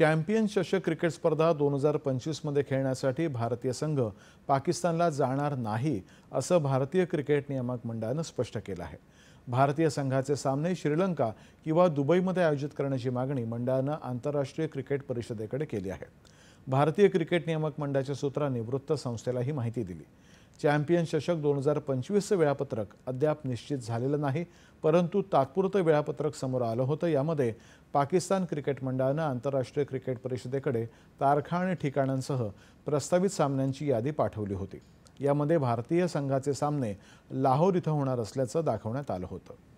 champion चषक cricket स्पर्धा दोन हजार पंचवीसमध्ये खेळण्यासाठी भारतीय संघ पाकिस्तानला जाणार नाही असं भारतीय क्रिकेट नियामक मंडळानं स्पष्ट केलं आहे भारतीय संघाचे सामने श्रीलंका किंवा दुबईमध्ये आयोजित करण्याची मागणी मंडळानं आंतरराष्ट्रीय क्रिकेट परिषदेकडे केली आहे भारतीय क्रिकेट नियामक मंडळाच्या सूत्रांनी वृत्तसंस्थेला ही माहिती दिली चॅम्पियन चषक दोन हजार पंचवीसचं वेळापत्रक अद्याप निश्चित झालेलं नाही परंतु तात्पुरतं वेळापत्रक समोर आलं होतं यामध्ये पाकिस्तान क्रिकेट मंडळानं आंतरराष्ट्रीय क्रिकेट परिषदेकडे तारखा आणि ठिकाणांसह प्रस्तावित सामन्यांची यादी पाठवली होती यामध्ये भारतीय संघाचे सामने लाहोर इथं होणार असल्याचं दाखवण्यात आलं होतं